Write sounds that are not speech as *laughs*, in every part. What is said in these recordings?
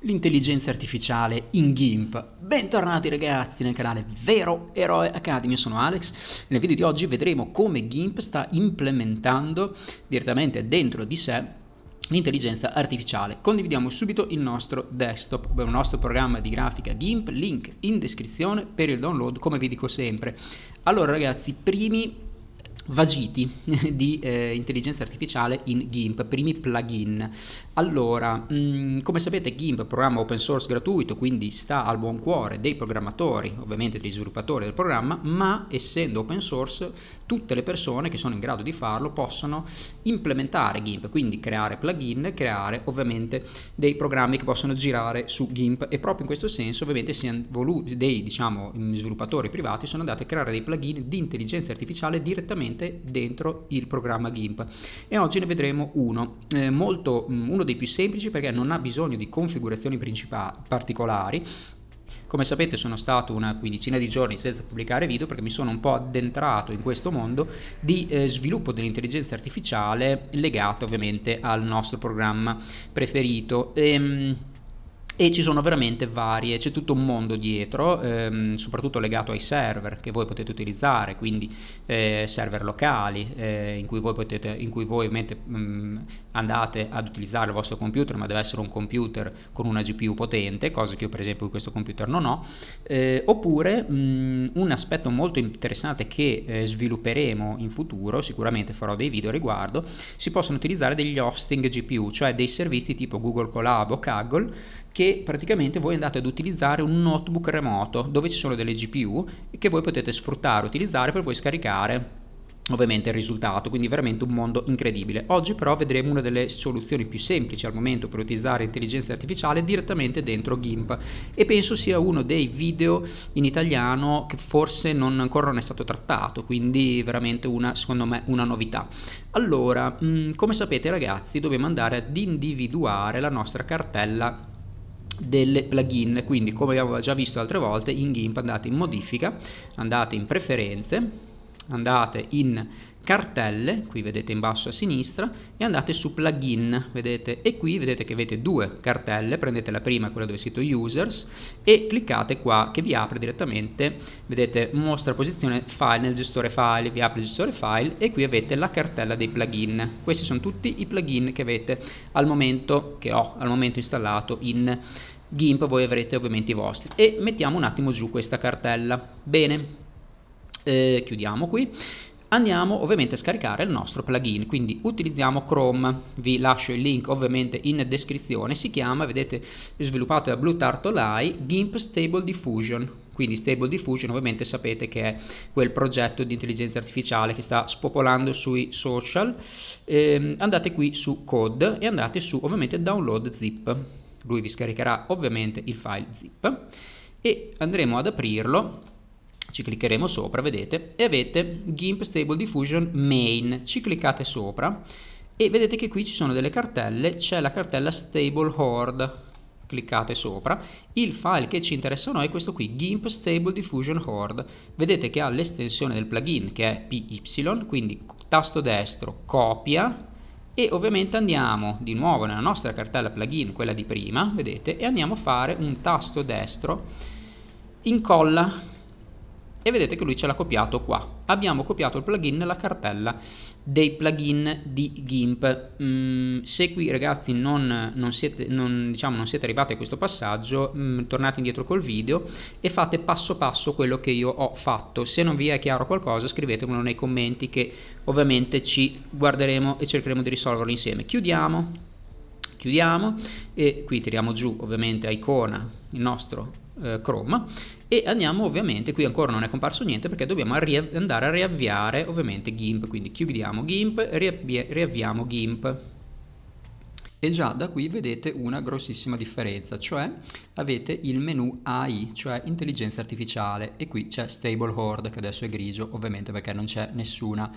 l'intelligenza artificiale in GIMP. Bentornati ragazzi nel canale Vero Eroe Academy, io sono Alex. Nel video di oggi vedremo come GIMP sta implementando direttamente dentro di sé l'intelligenza artificiale. Condividiamo subito il nostro desktop, il nostro programma di grafica GIMP, link in descrizione per il download come vi dico sempre. Allora ragazzi, primi vagiti *laughs* di eh, intelligenza artificiale in GIMP, primi plugin. Allora, mh, mm, come sapete GIMP è un programma open source gratuito, quindi sta al buon cuore dei programmatori, ovviamente degli sviluppatori del programma, ma essendo open source tutte le persone che sono in grado di farlo possono implementare GIMP, quindi creare plugin, creare ovviamente dei programmi che possono girare su GIMP e proprio in questo senso ovviamente si voluti, dei diciamo, sviluppatori privati sono andati a creare dei plugin di intelligenza artificiale direttamente direttamente dentro il programma GIMP e oggi ne vedremo uno, eh, molto, mm, uno dei più semplici perché non ha bisogno di configurazioni particolari come sapete sono stato una quindicina di giorni senza pubblicare video perché mi sono un po' addentrato in questo mondo di eh, sviluppo dell'intelligenza artificiale legato ovviamente al nostro programma preferito. Ehm, e ci sono veramente varie, c'è tutto un mondo dietro, ehm, soprattutto legato ai server che voi potete utilizzare, quindi eh, server locali eh, in cui voi, potete, in cui voi mette, mh, mm, andate ad utilizzare il vostro computer, ma deve essere un computer con una GPU potente, cosa che io per esempio in questo computer non ho, eh, oppure mh, mm, un aspetto molto interessante che eh, svilupperemo in futuro, sicuramente farò dei video a riguardo, si possono utilizzare degli hosting GPU, cioè dei servizi tipo Google Collab o Kaggle, che praticamente voi andate ad utilizzare un notebook remoto dove ci sono delle GPU che voi potete sfruttare, utilizzare per poi scaricare ovviamente il risultato, quindi veramente un mondo incredibile. Oggi però vedremo una delle soluzioni più semplici al momento per utilizzare intelligenza artificiale direttamente dentro GIMP e penso sia uno dei video in italiano che forse non, ancora non è stato trattato, quindi veramente una, secondo me una novità. Allora, mm, come sapete ragazzi dobbiamo andare ad individuare la nostra cartella delle plugin quindi come abbiamo già visto altre volte in GIMP andate in modifica andate in preferenze andate in cartelle, qui vedete in basso a sinistra, e andate su plugin, vedete, e qui vedete che avete due cartelle, prendete la prima, quella dove è scritto users, e cliccate qua che vi apre direttamente, vedete, mostra posizione file nel gestore file, vi apre il gestore file, e qui avete la cartella dei plugin. Questi sono tutti i plugin che avete al momento, che ho al momento installato in GIMP, voi avrete ovviamente i vostri. E mettiamo un attimo giù questa cartella. Bene, eh, chiudiamo qui andiamo ovviamente a scaricare il nostro plugin quindi utilizziamo Chrome vi lascio il link ovviamente in descrizione si chiama vedete sviluppato da Blue Turtle GIMP Stable Diffusion quindi Stable Diffusion ovviamente sapete che è quel progetto di intelligenza artificiale che sta spopolando sui social eh, andate qui su code e andate su ovviamente download zip lui vi scaricherà ovviamente il file zip e andremo ad aprirlo ci cliccheremo sopra, vedete, e avete GIMP Stable Diffusion Main, ci cliccate sopra e vedete che qui ci sono delle cartelle, c'è la cartella Stable Horde, cliccate sopra, il file che ci interessa a noi è questo qui, GIMP Stable Diffusion Horde, vedete che ha l'estensione del plugin che è PY, quindi tasto destro copia, e ovviamente andiamo di nuovo nella nostra cartella plugin, quella di prima, vedete, e andiamo a fare un tasto destro incolla e vedete che lui ce l'ha copiato qua. Abbiamo copiato il plugin nella cartella dei plugin di GIMP. Mm, se qui ragazzi non, non, siete, non, diciamo, non, siete, arrivati a questo passaggio, mm, tornate indietro col video e fate passo passo quello che io ho fatto. Se non vi è chiaro qualcosa scrivetemelo nei commenti che ovviamente ci guarderemo e cercheremo di risolverlo insieme. Chiudiamo, chiudiamo e qui tiriamo giù ovviamente a icona il nostro eh, Chrome e andiamo ovviamente, qui ancora non è comparso niente perché dobbiamo andare a riavviare ovviamente GIMP, quindi chiudiamo GIMP, riavvia riavviamo GIMP e già da qui vedete una grossissima differenza, cioè avete il menu AI, cioè intelligenza artificiale, e qui c'è Stable Horde che adesso è grigio, ovviamente perché non c'è nessuna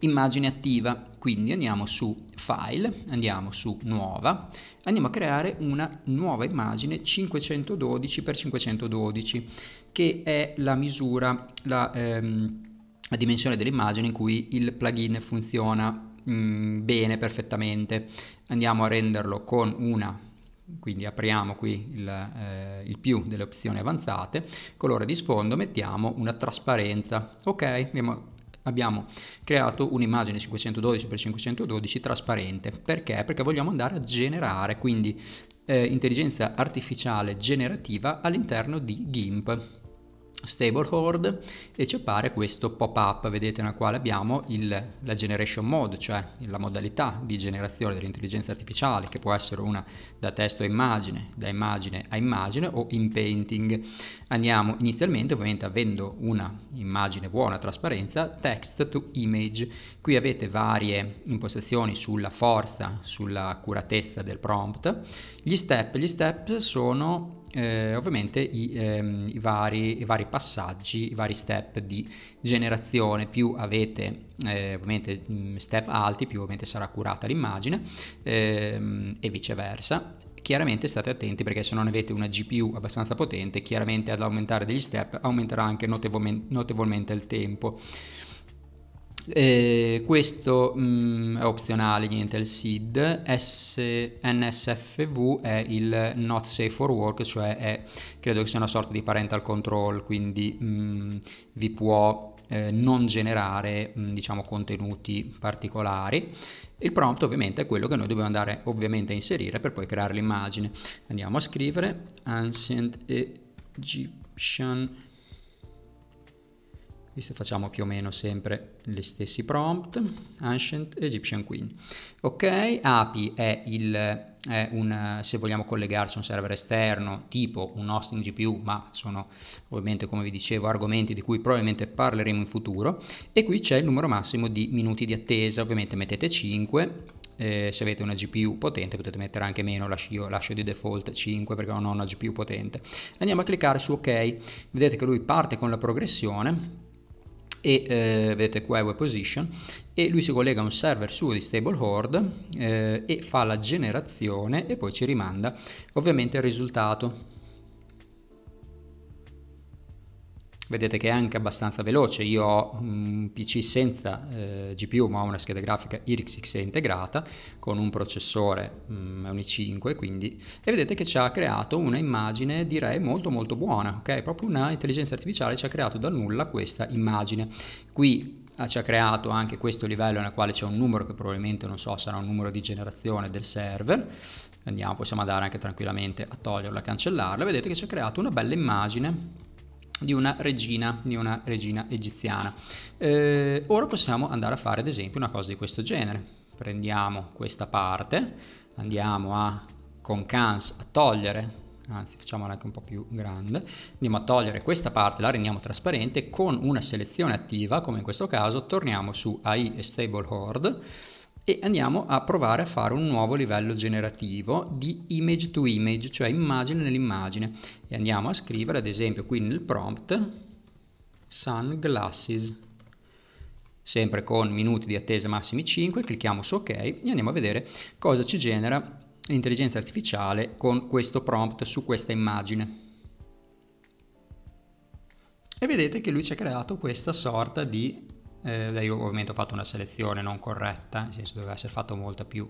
immagine attiva. Quindi andiamo su File, andiamo su Nuova, andiamo a creare una nuova immagine 512x512 che è la misura, la, ehm, la dimensione dell'immagine in cui il plugin funziona Mm, bene, perfettamente, andiamo a renderlo con una quindi apriamo qui il, eh, il, più delle opzioni avanzate, colore di sfondo, mettiamo una trasparenza, ok, abbiamo, abbiamo creato un'immagine 512x512 trasparente, perché? Perché vogliamo andare a generare, quindi eh, intelligenza artificiale generativa all'interno di GIMP, stable horde e ci appare questo pop-up, vedete nel quale abbiamo il, la generation mode, cioè la modalità di generazione dell'intelligenza artificiale che può essere una da testo a immagine, da immagine a immagine o in painting. Andiamo inizialmente ovviamente avendo una immagine buona, trasparenza, text to image. Qui avete varie impostazioni sulla forza, sulla curatezza del prompt. Gli step, gli step sono eh, ovviamente i, ehm, i, vari, i, vari, passaggi, i vari step di generazione, più avete eh, ovviamente step alti, più ovviamente sarà curata l'immagine ehm, e viceversa. Chiaramente state attenti perché se non avete una GPU abbastanza potente, chiaramente ad aumentare degli step aumenterà anche notevolmente, notevolmente il tempo. Eh, questo mh, mm, è opzionale, niente, il SID. NSFV è il Not Safe for Work, cioè è, credo che sia una sorta di parental control, quindi mh, mm, vi può eh, non generare mh, mm, diciamo, contenuti particolari. Il prompt ovviamente è quello che noi dobbiamo andare ovviamente a inserire per poi creare l'immagine. Andiamo a scrivere Ancient Egyptian visto facciamo più o meno sempre gli stessi prompt, Ancient Egyptian Queen. Ok, API è, il, è un, se vogliamo collegarci a un server esterno, tipo un hosting GPU, ma sono ovviamente, come vi dicevo, argomenti di cui probabilmente parleremo in futuro, e qui c'è il numero massimo di minuti di attesa, ovviamente mettete 5, eh, se avete una GPU potente potete mettere anche meno, lascio, io lascio di default 5 perché non ho una GPU potente. Andiamo a cliccare su ok, vedete che lui parte con la progressione, e eh, vedete qua è web position e lui si collega a un server suo di stable horde eh, e fa la generazione e poi ci rimanda ovviamente il risultato vedete che è anche abbastanza veloce. Io ho un PC senza eh, GPU, ma ho una scheda grafica Irix X integrata con un processore mm, un i5, quindi e vedete che ci ha creato una immagine direi molto molto buona, ok? Proprio una intelligenza artificiale ci ha creato dal nulla questa immagine. Qui ah, ci ha creato anche questo livello nel quale c'è un numero che probabilmente non so sarà un numero di generazione del server andiamo possiamo andare anche tranquillamente a toglierlo a cancellarlo vedete che ci ha creato una bella immagine di una regina, di una regina egiziana. Eh, ora possiamo andare a fare ad esempio una cosa di questo genere. Prendiamo questa parte, andiamo a con cans a togliere anzi facciamola anche un po' più grande, andiamo a togliere questa parte, la rendiamo trasparente, con una selezione attiva, come in questo caso, torniamo su AI e Stable Horde, e andiamo a provare a fare un nuovo livello generativo di image to image, cioè immagine nell'immagine. E andiamo a scrivere, ad esempio, qui nel prompt sunglasses, sempre con minuti di attesa massimi 5, clicchiamo su ok e andiamo a vedere cosa ci genera l'intelligenza artificiale con questo prompt su questa immagine. E vedete che lui ci ha creato questa sorta di eh, io ovviamente ho fatto una selezione non corretta, nel senso doveva essere fatta molto più,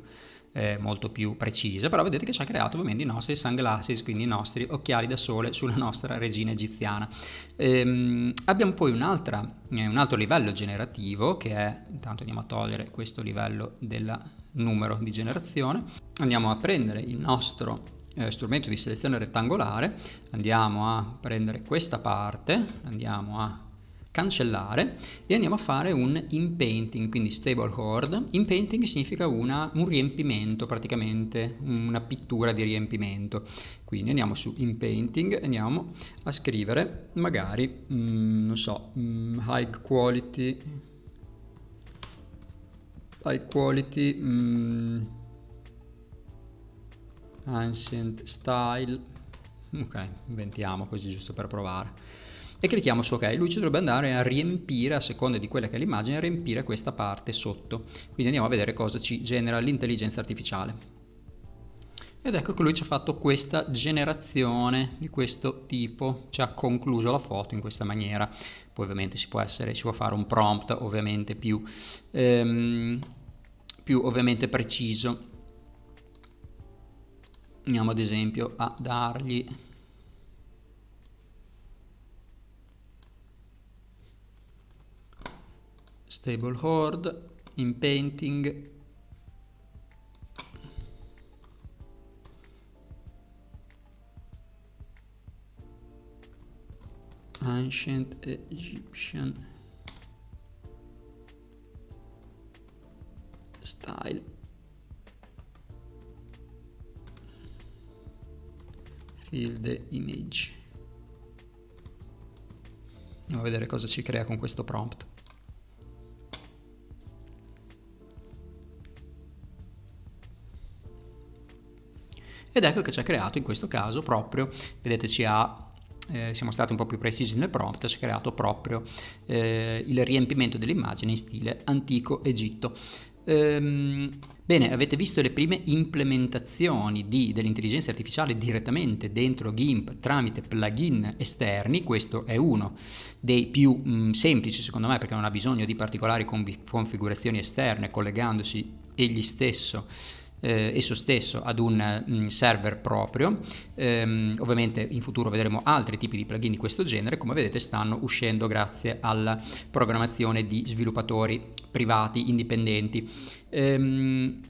eh, molto più precisa, però vedete che ci ha creato ovviamente i nostri sunglasses, quindi i nostri occhiali da sole sulla *laughs* nostra regina egiziana. Ehm, abbiamo poi eh, un altro livello generativo che è, intanto andiamo a togliere questo livello del numero di generazione, andiamo a prendere il nostro eh, strumento di selezione rettangolare, andiamo a prendere questa parte, andiamo a cancellare e andiamo a fare un inpainting, quindi stable hoard. Inpainting significa una, un riempimento praticamente, una pittura di riempimento. Quindi andiamo su inpainting e andiamo a scrivere magari, mm, non so, mm, high quality, high quality, mm, ancient style, ok, inventiamo così giusto per provare e clicchiamo su ok, lui ci dovrebbe andare a riempire, a seconda di quella che è l'immagine, a riempire questa parte sotto. Quindi andiamo a vedere cosa ci genera l'intelligenza artificiale. Ed ecco che lui ci ha fatto questa generazione di questo tipo, ci ha concluso la foto in questa maniera. Poi ovviamente si può, essere, si può fare un prompt ovviamente più, ehm, più ovviamente preciso. Andiamo ad esempio a dargli stable horde, in painting, ancient Egyptian style fill the image andiamo a vedere cosa ci crea con questo prompt ed ecco che ci ha creato in questo caso proprio, vedete ci ha eh, siamo stati un po' più precisi nel prompt, si è creato proprio eh, il riempimento dell'immagine in stile antico Egitto. Ehm, bene, avete visto le prime implementazioni di, dell'intelligenza artificiale direttamente dentro GIMP tramite plugin esterni, questo è uno dei più mh, mm, semplici secondo me perché non ha bisogno di particolari configurazioni esterne collegandosi egli stesso eh, esso stesso ad un mh, mm, server proprio. Ehm, ovviamente in futuro vedremo altri tipi di plugin di questo genere, come vedete stanno uscendo grazie alla programmazione di sviluppatori privati indipendenti. Ehm,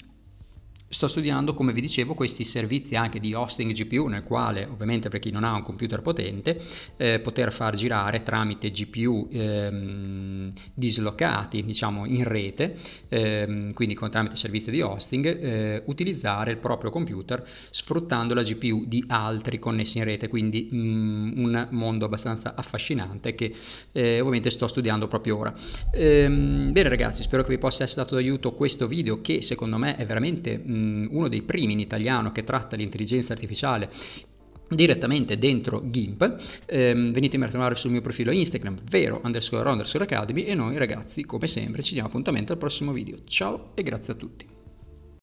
sto studiando, come vi dicevo, questi servizi anche di hosting GPU, nel quale ovviamente per chi non ha un computer potente, eh, poter far girare tramite GPU ehm, dislocati, diciamo in rete, ehm, quindi con, tramite servizi di hosting, eh, utilizzare il proprio computer sfruttando la GPU di altri connessi in rete, quindi mh, mm, un mondo abbastanza affascinante che eh, ovviamente sto studiando proprio ora. Ehm, bene ragazzi, spero che vi possa essere stato d'aiuto questo video che secondo me è veramente... Mh, mm, uno dei primi in italiano che tratta l'intelligenza artificiale direttamente dentro GIMP ehm, venitemi a trovare sul mio profilo Instagram vero underscore underscore academy e noi ragazzi come sempre ci diamo appuntamento al prossimo video ciao e grazie a tutti